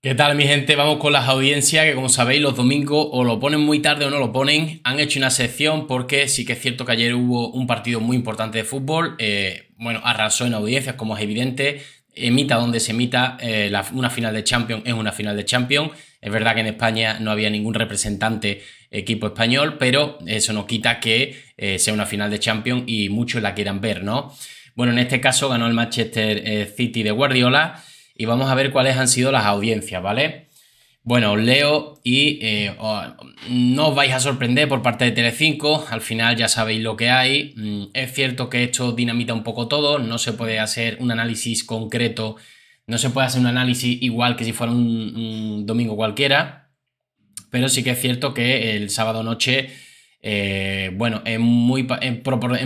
¿Qué tal mi gente? Vamos con las audiencias que como sabéis los domingos o lo ponen muy tarde o no lo ponen. Han hecho una sección porque sí que es cierto que ayer hubo un partido muy importante de fútbol. Eh, bueno, arrasó en audiencias como es evidente. Emita donde se emita eh, una final de Champions es una final de Champions. Es verdad que en España no había ningún representante equipo español, pero eso no quita que eh, sea una final de Champions y muchos la quieran ver, ¿no? Bueno, en este caso ganó el Manchester City de Guardiola y vamos a ver cuáles han sido las audiencias, ¿vale? Bueno, os leo y eh, no os vais a sorprender por parte de Telecinco, al final ya sabéis lo que hay. Mm, es cierto que esto dinamita un poco todo, no se puede hacer un análisis concreto, no se puede hacer un análisis igual que si fuera un domingo cualquiera, pero sí que es cierto que el sábado noche eh, bueno, en, muy, en,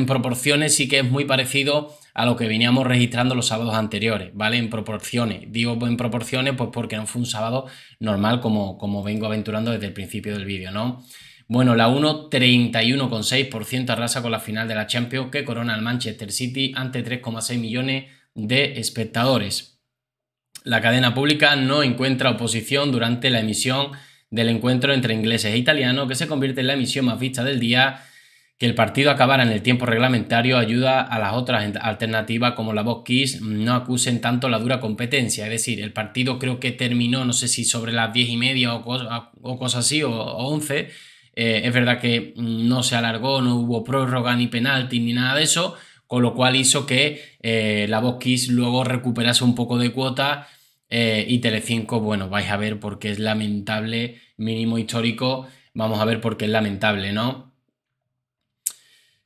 proporciones sí que es muy parecido a lo que veníamos registrando los sábados anteriores, ¿vale? En proporciones. Digo en proporciones pues porque no fue un sábado normal como, como vengo aventurando desde el principio del vídeo, ¿no? Bueno, la 1, 31,6% arrasa con la final de la Champions que corona al Manchester City ante 3,6 millones de espectadores. La cadena pública no encuentra oposición durante la emisión del encuentro entre ingleses e italianos, que se convierte en la emisión más vista del día. Que el partido acabara en el tiempo reglamentario ayuda a las otras alternativas como la Vox no acusen tanto la dura competencia. Es decir, el partido creo que terminó, no sé si sobre las diez y media o, cosas así, o, once... Eh, es verdad que no se alargó, no hubo prórroga ni penalti ni nada de eso, con lo cual hizo que eh, la Vox luego recuperase un poco de cuota eh, y Telecinco, bueno, vais a ver por qué es lamentable, mínimo histórico, vamos a ver por qué es lamentable, ¿no?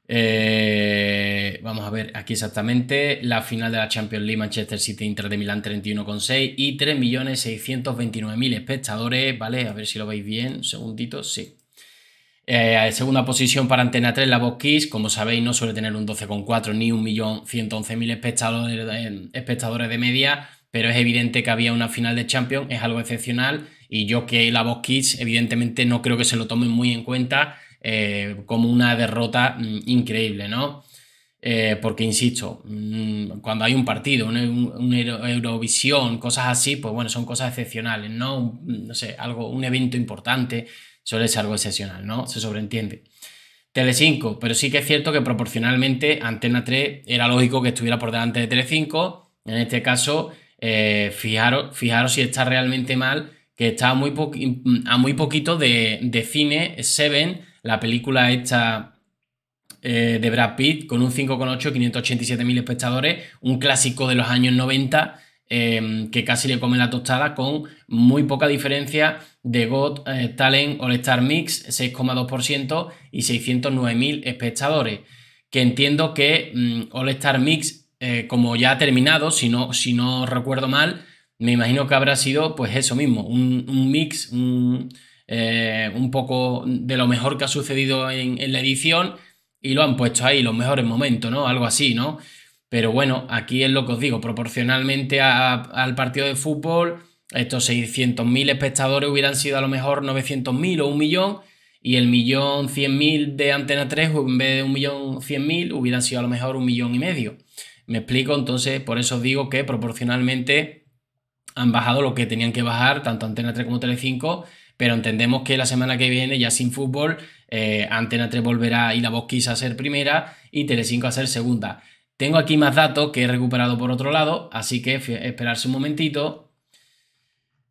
Eh, vamos a ver aquí exactamente la final de la Champions League Manchester City Inter de Milán 31,6 y 3.629.000 espectadores, ¿vale? A ver si lo veis bien, un segundito, sí. Eh, segunda posición para Antena 3, la Bosquís, como sabéis, no suele tener un 12,4 ni un 1.111.000 espectadores, eh, espectadores de media, pero es evidente que había una final de Champions, es algo excepcional y yo que la voz Kids evidentemente no creo que se lo tomen muy en cuenta eh, como una derrota mm, increíble, ¿no? Eh, porque, insisto, mm, cuando hay un partido, una Eurovisión, cosas así, pues bueno, son cosas excepcionales, ¿no? no sé, algo, un evento importante suele ser algo excepcional, ¿no? Se sobreentiende. Tele5, pero sí que es cierto que proporcionalmente Antena 3 era lógico que estuviera por delante de Tele5. En este caso, eh, fijaros, si está realmente mal, que está a muy, poquito de, de, cine Seven, la película esta eh, de Brad Pitt, con un 5,8, 587.000 espectadores, un clásico de los años 90. Eh, que casi le come la tostada con muy poca diferencia de God Talent All Star Mix 6,2% y 609.000 espectadores que entiendo que mm, All Star Mix eh, como ya ha terminado, si no, si no recuerdo mal, me imagino que habrá sido pues eso mismo, un, mix, eh, un, poco de lo mejor que ha sucedido en, la edición y lo han puesto ahí, los mejores momentos, ¿no? Algo así, ¿no? Pero bueno, aquí es lo que os digo, proporcionalmente al partido de fútbol, estos 600.000 espectadores hubieran sido a lo mejor 900.000 o un millón, y el millón 100.000 de Antena 3 en vez de un millón 100.000 hubieran sido a lo mejor un millón y medio. ¿Me explico? Entonces, por eso digo que proporcionalmente han bajado lo que tenían que bajar, tanto Antena 3 como Tele5. pero entendemos que la semana que viene, ya sin fútbol, eh, Antena 3 volverá y la Bosquisa a ser primera y tele5 a ser segunda. Tengo aquí más datos que he recuperado por otro lado, así que esperarse un momentito,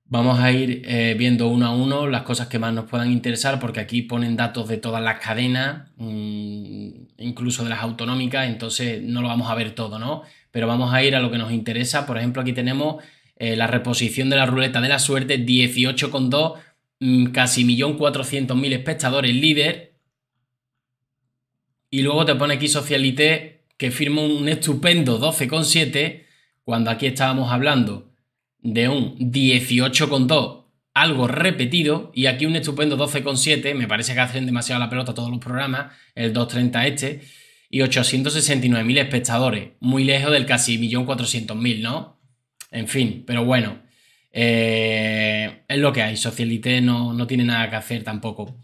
Vamos a ir eh, viendo uno a uno las cosas que más nos puedan interesar, porque aquí ponen datos de todas las cadenas, mm, incluso de las autonómicas, entonces no lo vamos a ver todo, ¿no? Pero vamos a ir a lo que nos interesa. Por ejemplo, aquí tenemos eh, la reposición de la ruleta de la suerte, 18,2, mm, casi 1.400.000 espectadores, líder. Y luego te pone aquí Socialité, que firma un estupendo 12,7, cuando aquí estábamos hablando de un 18,2, algo repetido, y aquí un estupendo 12,7, me parece que hacen demasiado la pelota todos los programas, el 230 este, y 869.000 espectadores, muy lejos del casi 1.400.000, ¿no? En fin, pero bueno, eh, es lo que hay, Socialite no, no tiene nada que hacer tampoco.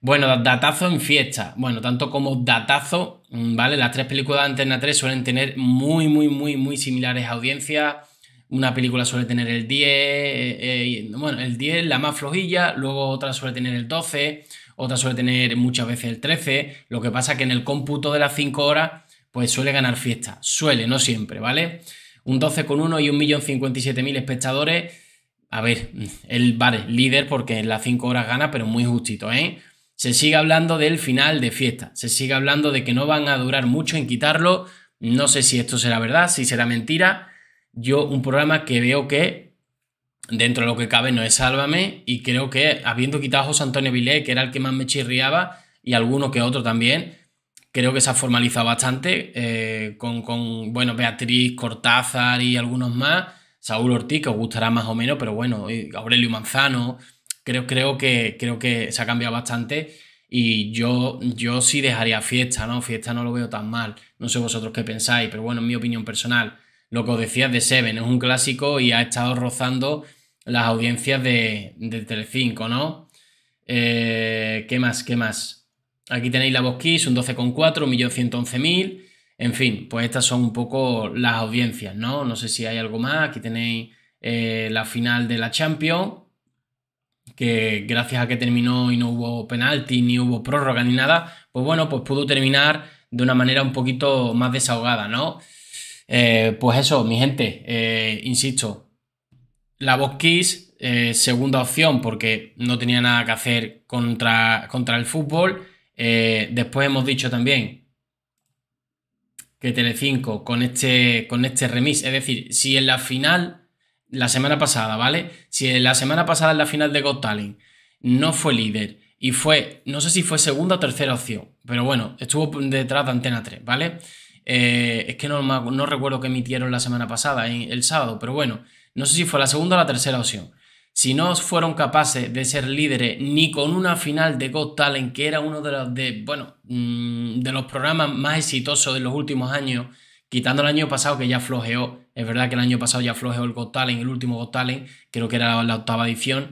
Bueno, datazo en fiesta. Bueno, tanto como datazo, mm, ¿vale? Las tres películas de Antena 3 suelen tener muy, muy, muy, muy similares audiencias una película suele tener el 10, eh, eh, bueno, el 10 la más flojilla, luego otra suele tener el 12, otra suele tener muchas veces el 13. Lo que pasa que en el cómputo de las 5 horas, pues suele ganar fiesta. Suele, no siempre, ¿vale? Un 12,1 y un millón mil espectadores. A ver, el vale, líder porque en las 5 horas gana, pero muy justito, ¿eh? Se sigue hablando del final de fiesta, se sigue hablando de que no van a durar mucho en quitarlo. No sé si esto será verdad, si será mentira, yo un programa que veo que dentro de lo que cabe no es Sálvame y creo que habiendo quitado a José Antonio Vilé, que era el que más me chirriaba y alguno que otro también, creo que se ha formalizado bastante eh, con, con, bueno, Beatriz, Cortázar y algunos más, Saúl Ortiz, que os gustará más o menos, pero bueno, Aurelio Manzano, creo, creo, que, creo que se ha cambiado bastante. Y yo, yo sí dejaría fiesta, ¿no? Fiesta no lo veo tan mal. No sé vosotros qué pensáis, pero bueno, en mi opinión personal lo que os decía de Seven, es un clásico y ha estado rozando las audiencias de, de Telecinco, ¿no? Eh, ¿Qué más? ¿Qué más? Aquí tenéis la Voz Kiss, un 12,4, 1.111.000. En fin, pues estas son un poco las audiencias, ¿no? No sé si hay algo más. Aquí tenéis eh, la final de la Champions, que gracias a que terminó y no hubo penalti, ni hubo prórroga, ni nada, pues bueno, pues pudo terminar de una manera un poquito más desahogada, ¿no? Eh, pues eso, mi gente, eh, insisto, la Box eh, segunda opción porque no tenía nada que hacer contra, contra el fútbol. después hemos dicho también que Telecinco con este, con este remis, es decir, si en la final, la semana pasada, ¿vale? Si en la semana pasada en la final de Got Talent no fue líder y fue, no sé si fue segunda o tercera opción, pero bueno, estuvo detrás de Antena 3, ¿vale? Eh, es que no, recuerdo que emitieron la semana pasada, el sábado, pero bueno, no sé si fue la segunda o la tercera opción. Si no fueron capaces de ser líderes ni con una final de Got Talent, que era uno de los, de, mm, de los programas más exitosos de los últimos años, quitando el año pasado que ya flojeó, es verdad que el año pasado ya flojeó el Got Talent, el último Got Talent, creo que era la octava edición,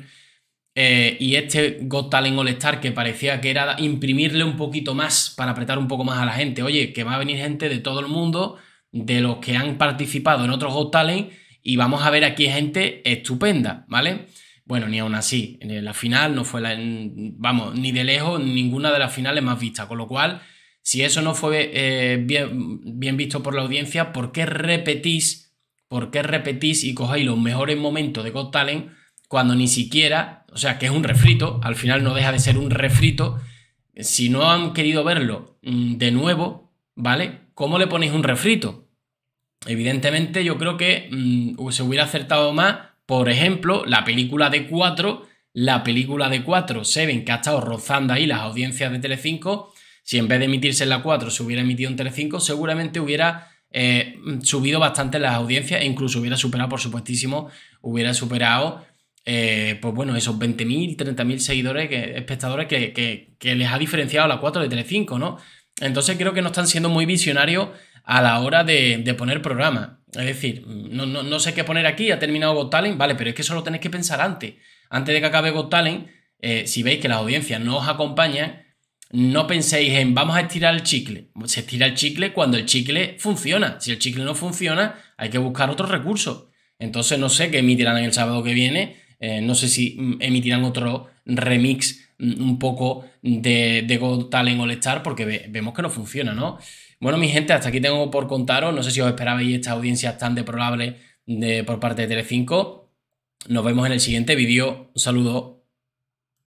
eh, y este Got Talent All Star, que parecía que era imprimirle un poquito más para apretar un poco más a la gente. Oye, que va a venir gente de todo el mundo, de los que han participado en otros Got Talent, y vamos a ver aquí gente estupenda, ¿vale? Bueno, ni aún así. En la final no fue la. Vamos, ni de lejos ninguna de las finales más vistas. Con lo cual, si eso no fue eh, bien, visto por la audiencia, ¿por qué repetís? ¿Por qué repetís y cogéis los mejores momentos de Got Talent? cuando ni siquiera, o sea, que es un refrito, al final no deja de ser un refrito. Si no han querido verlo mm, de nuevo, ¿vale? ¿Cómo le ponéis un refrito? Evidentemente yo creo que mm, se hubiera acertado más, por ejemplo, la película de 4, la película de 4, Seven, que ha estado rozando ahí las audiencias de Telecinco, si en vez de emitirse en la 4 se hubiera emitido en Telecinco, seguramente hubiera eh, mm, subido bastante las audiencias e incluso hubiera superado, por supuestísimo, hubiera superado eh, pues bueno, esos 20.000, 30.000 seguidores, que, espectadores que, que, les ha diferenciado la 4 de Telecinco, ¿no? Entonces creo que no están siendo muy visionarios a la hora de, poner programa. Es decir, no, sé qué poner aquí, ha terminado Got Talent, vale, pero es que eso lo tenéis que pensar antes. Antes de que acabe Got Talent, eh, si veis que la audiencia no os acompaña no penséis en vamos a estirar el chicle. Se estira el chicle cuando el chicle funciona. Si el chicle no funciona, hay que buscar otros recursos. Entonces no sé qué emitirán el sábado que viene, eh, no sé si mm, emitirán otro remix mm, un poco de, de Go Talent All Star porque vemos que no funciona, ¿no? Bueno, mi gente, hasta aquí tengo por contaros. No sé si os esperabais esta audiencia tan deplorable de, por parte de Telecinco. Nos vemos en el siguiente vídeo. Un saludo.